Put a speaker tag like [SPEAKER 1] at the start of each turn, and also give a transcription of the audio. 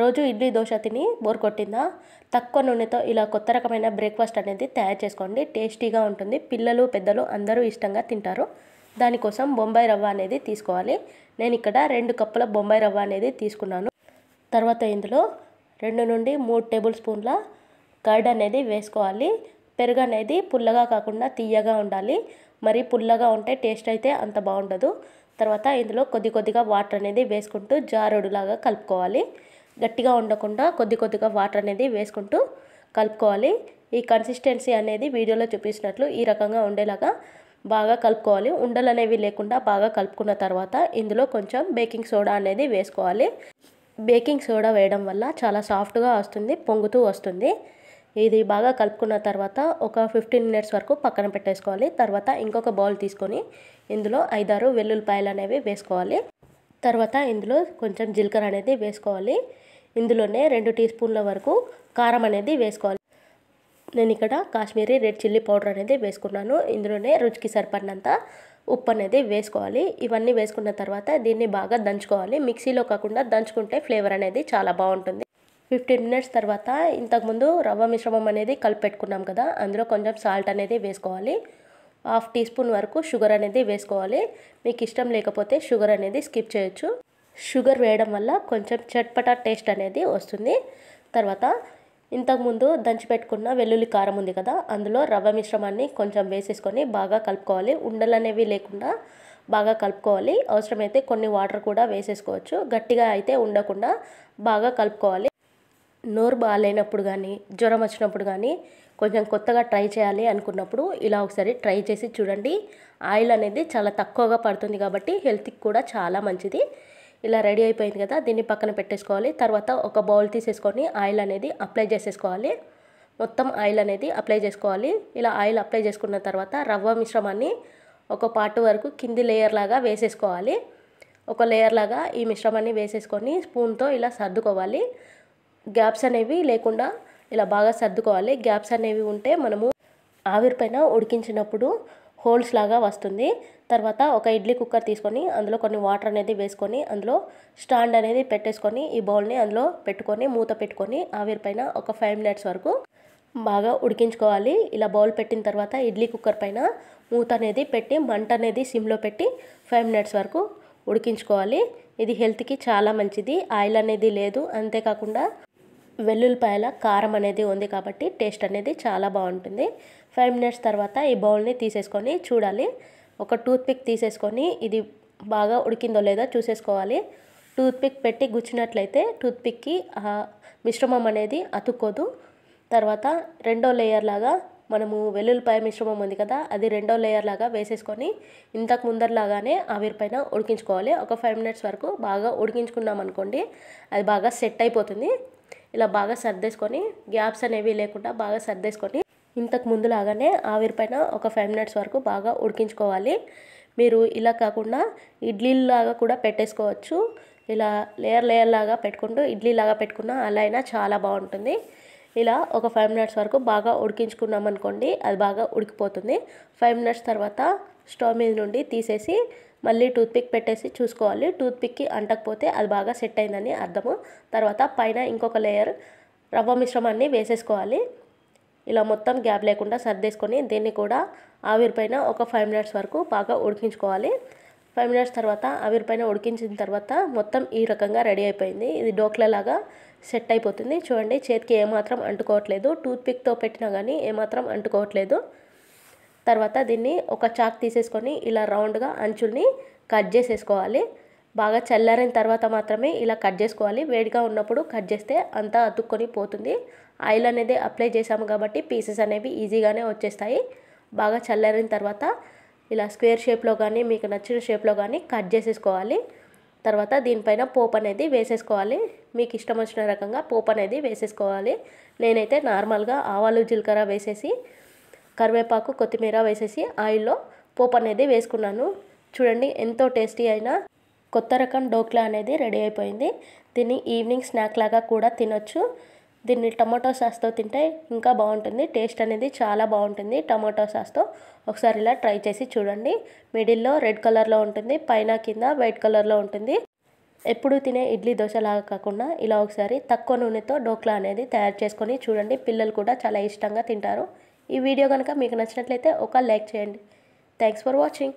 [SPEAKER 1] రోజు ఇడ్లీ దోశ తిని బోర్ కొట్టిందా తక్కువ నూనెతో ఇలా కొత్త రకమైన బ్రేక్ఫాస్ట్ అనేది తయారు చేసుకోండి టేస్టీగా ఉంటుంది పిల్లలు పెద్దలు అందరూ ఇష్టంగా తింటారు దానికోసం బొంబాయి రవ్వ అనేది తీసుకోవాలి నేను ఇక్కడ రెండు కప్పుల బొంబాయి రవ్వ అనేది తీసుకున్నాను తర్వాత ఇందులో రెండు నుండి మూడు టేబుల్ స్పూన్ల కర్డ్ అనేది వేసుకోవాలి పెరుగు అనేది పుల్లగా కాకుండా తీయగా ఉండాలి మరి పుల్లగా ఉంటే టేస్ట్ అయితే అంత బాగుండదు తర్వాత ఇందులో కొద్ది కొద్దిగా వాటర్ అనేది వేసుకుంటూ జారుడులాగా కలుపుకోవాలి గట్టిగా ఉండకుండా కొద్ది కొద్దిగా వాటర్ అనేది వేసుకుంటూ కలుపుకోవాలి ఈ కన్సిస్టెన్సీ అనేది వీడియోలో చూపించినట్లు ఈ రకంగా ఉండేలాగా బాగా కలుపుకోవాలి ఉండలు అనేవి లేకుండా బాగా కలుపుకున్న తర్వాత ఇందులో కొంచెం బేకింగ్ సోడా అనేది వేసుకోవాలి బేకింగ్ సోడా వేయడం వల్ల చాలా సాఫ్ట్గా వస్తుంది పొంగుతూ వస్తుంది ఇది బాగా కలుపుకున్న తర్వాత ఒక ఫిఫ్టీన్ మినిట్స్ వరకు పక్కన పెట్టేసుకోవాలి తర్వాత ఇంకొక బౌల్ తీసుకొని ఇందులో ఐదారు వెల్లుల్లిపాయలు అనేవి వేసుకోవాలి తర్వాత ఇందులో కొంచెం జీలకర్ర అనేది వేసుకోవాలి ఇందులోనే రెండు టీ స్పూన్ల వరకు కారం అనేది వేసుకోవాలి నేను ఇక్కడ కాశ్మీరీ రెడ్ చిల్లీ పౌడర్ అనేది వేసుకున్నాను ఇందులోనే రుచికి సరిపడినంత ఉప్పు అనేది వేసుకోవాలి ఇవన్నీ వేసుకున్న తర్వాత దీన్ని బాగా దంచుకోవాలి మిక్సీలో కాకుండా దంచుకుంటే ఫ్లేవర్ అనేది చాలా బాగుంటుంది ఫిఫ్టీన్ మినిట్స్ తర్వాత ఇంతకుముందు రవ్వ మిశ్రమం అనేది కలిపెట్టుకున్నాం కదా అందులో కొంచెం సాల్ట్ అనేది వేసుకోవాలి హాఫ్ టీ స్పూన్ వరకు షుగర్ అనేది వేసుకోవాలి మీకు ఇష్టం లేకపోతే షుగర్ అనేది స్కిప్ చేయొచ్చు షుగర్ వేయడం వల్ల కొంచెం చట్పటా టేస్ట్ అనేది వస్తుంది తర్వాత ఇంతకుముందు దంచిపెట్టుకున్న వెల్లుల్లి కారం ఉంది కదా అందులో రవ్వ మిశ్రమాన్ని కొంచెం వేసేసుకొని బాగా కలుపుకోవాలి ఉండలు అనేవి లేకుండా బాగా కలుపుకోవాలి అవసరమైతే కొన్ని వాటర్ కూడా వేసేసుకోవచ్చు గట్టిగా అయితే ఉండకుండా బాగా కలుపుకోవాలి నోరు బాగాలేనప్పుడు కానీ జ్వరం వచ్చినప్పుడు కానీ కొంచెం కొత్తగా ట్రై చేయాలి అనుకున్నప్పుడు ఇలా ఒకసారి ట్రై చేసి చూడండి ఆయిల్ అనేది చాలా తక్కువగా పడుతుంది కాబట్టి హెల్త్కి కూడా చాలా మంచిది ఇలా రెడీ అయిపోయింది కదా దీన్ని పక్కన పెట్టేసుకోవాలి తర్వాత ఒక బౌల్ తీసేసుకొని ఆయిల్ అనేది అప్లై చేసేసుకోవాలి మొత్తం ఆయిల్ అనేది అప్లై చేసుకోవాలి ఇలా ఆయిల్ అప్లై చేసుకున్న తర్వాత రవ్వ మిశ్రమాన్ని ఒక పార్ట్ వరకు కింది లేయర్ లాగా వేసేసుకోవాలి ఒక లేయర్ లాగా ఈ మిశ్రమాన్ని వేసేసుకొని స్పూన్తో ఇలా సర్దుకోవాలి గ్యాప్స్ అనేవి లేకుండా ఇలా బాగా సర్దుకోవాలి గ్యాప్స్ అనేవి ఉంటే మనము ఆవిరి పైన ఉడికించినప్పుడు హోల్స్ లాగా వస్తుంది తర్వాత ఒక ఇడ్లీ కుక్కర్ తీసుకొని అందులో కొన్ని వాటర్ అనేది వేసుకొని అందులో స్టాండ్ అనేది పెట్టేసుకొని ఈ బౌల్ని అందులో పెట్టుకొని మూత పెట్టుకొని ఆవిరి పైన ఒక ఫైవ్ మినిట్స్ వరకు బాగా ఉడికించుకోవాలి ఇలా బౌల్ పెట్టిన తర్వాత ఇడ్లీ కుక్కర్ పైన మూత అనేది పెట్టి మంట అనేది సిమ్లో పెట్టి ఫైవ్ మినిట్స్ వరకు ఉడికించుకోవాలి ఇది హెల్త్కి చాలా మంచిది ఆయిల్ అనేది లేదు అంతేకాకుండా వెల్లుల్లిపాయల కారం అనేది ఉంది కాబట్టి టేస్ట్ అనేది చాలా బాగుంటుంది ఫైవ్ మినిట్స్ తర్వాత ఈ బౌల్ని తీసేసుకొని చూడాలి ఒక టూత్పిక్ తీసేసుకొని ఇది బాగా ఉడికిందో లేదో చూసేసుకోవాలి టూత్పిక్ పెట్టి గుచ్చినట్లయితే టూత్పిక్కి మిశ్రమం అనేది అతుక్కోదు తర్వాత రెండో లేయర్ లాగా మనము వెల్లుల్లిపాయ మిశ్రమం ఉంది కదా అది రెండో లేయర్ లాగా వేసేసుకొని ఇంతకు ముందరలాగానే పైన ఉడికించుకోవాలి ఒక ఫైవ్ మినిట్స్ వరకు బాగా ఉడికించుకున్నాం అనుకోండి అది బాగా సెట్ అయిపోతుంది ఇలా బాగా సర్దేసుకొని గ్యాప్స్ అనేవి లేకుండా బాగా సర్దేసుకొని ఇంతకు ముందు ఆవిరి పైన ఒక ఫైవ్ మినిట్స్ వరకు బాగా ఉడికించుకోవాలి మీరు ఇలా కాకుండా ఇడ్లీలాగా కూడా పెట్టేసుకోవచ్చు ఇలా లేయర్ లేయర్ లాగా పెట్టుకుంటూ ఇడ్లీలాగా పెట్టుకున్న అలా అయినా చాలా బాగుంటుంది ఇలా ఒక ఫైవ్ మినిట్స్ వరకు బాగా ఉడికించుకున్నాం అనుకోండి అది బాగా ఉడికిపోతుంది ఫైవ్ మినిట్స్ తర్వాత స్టవ్ మీద నుండి తీసేసి మళ్ళీ టూత్పిక్ పెట్టేసి చూసుకోవాలి టూత్పిక్కి అంటకపోతే అది బాగా సెట్ అయిందని అర్థము తర్వాత పైన ఇంకొక లేయర్ రవ్వ మిశ్రమాన్ని వేసేసుకోవాలి ఇలా మొత్తం గ్యాప్ లేకుండా సర్దేసుకొని దీన్ని కూడా ఆవిరిపైన ఒక ఫైవ్ మినిట్స్ వరకు బాగా ఉడికించుకోవాలి ఫైవ్ మినిట్స్ తర్వాత ఆవిరిపైన ఉడికించిన తర్వాత మొత్తం ఈ రకంగా రెడీ అయిపోయింది ఇది డోక్లలాగా సెట్ అయిపోతుంది చూడండి చేతికి ఏమాత్రం అంటుకోవట్లేదు టూత్పిక్తో పెట్టినా కానీ ఏమాత్రం అంటుకోవట్లేదు తర్వాత దీన్ని ఒక చాక్ తీసేసుకొని ఇలా రౌండ్గా అంచుల్ని కట్ చేసేసుకోవాలి బాగా చల్లారిన తర్వాత మాత్రమే ఇలా కట్ చేసుకోవాలి వేడిగా ఉన్నప్పుడు కట్ చేస్తే అంతా అతుక్కొని పోతుంది ఆయిల్ అనేది అప్లై చేసాము కాబట్టి పీసెస్ అనేవి ఈజీగానే వచ్చేస్తాయి బాగా చల్లారిన తర్వాత ఇలా స్క్వేర్ షేప్లో కానీ మీకు నచ్చిన షేప్లో కానీ కట్ చేసేసుకోవాలి తర్వాత దీనిపైన పోపు అనేది వేసేసుకోవాలి మీకు ఇష్టం వచ్చిన రకంగా పోపు అనేది వేసేసుకోవాలి నేనైతే నార్మల్గా ఆవాలు జీలకర్ర వేసేసి కరివేపాకు కొత్తిమీర వేసేసి ఆయిల్లో పోపు అనేది వేసుకున్నాను చూడండి ఎంతో టేస్టీ అయిన కొత్త రకం డోక్లా అనేది రెడీ అయిపోయింది దీన్ని ఈవినింగ్ స్నాక్ లాగా కూడా తినొచ్చు దీన్ని టమాటో సాస్తో తింటే ఇంకా బాగుంటుంది టేస్ట్ అనేది చాలా బాగుంటుంది టమాటో సాస్తో ఒకసారి ఇలా ట్రై చేసి చూడండి మిడిల్లో రెడ్ కలర్లో ఉంటుంది పైన కింద వైట్ కలర్లో ఉంటుంది ఎప్పుడు తినే ఇడ్లీ దోశలాగా కాకుండా ఇలా ఒకసారి తక్కువ నూనెతో డోక్లా అనేది తయారు చేసుకొని చూడండి పిల్లలు కూడా చాలా ఇష్టంగా తింటారు ఈ వీడియో కనుక మీకు నచ్చినట్లయితే ఒక లైక్ చేయండి థ్యాంక్స్ ఫర్ వాచింగ్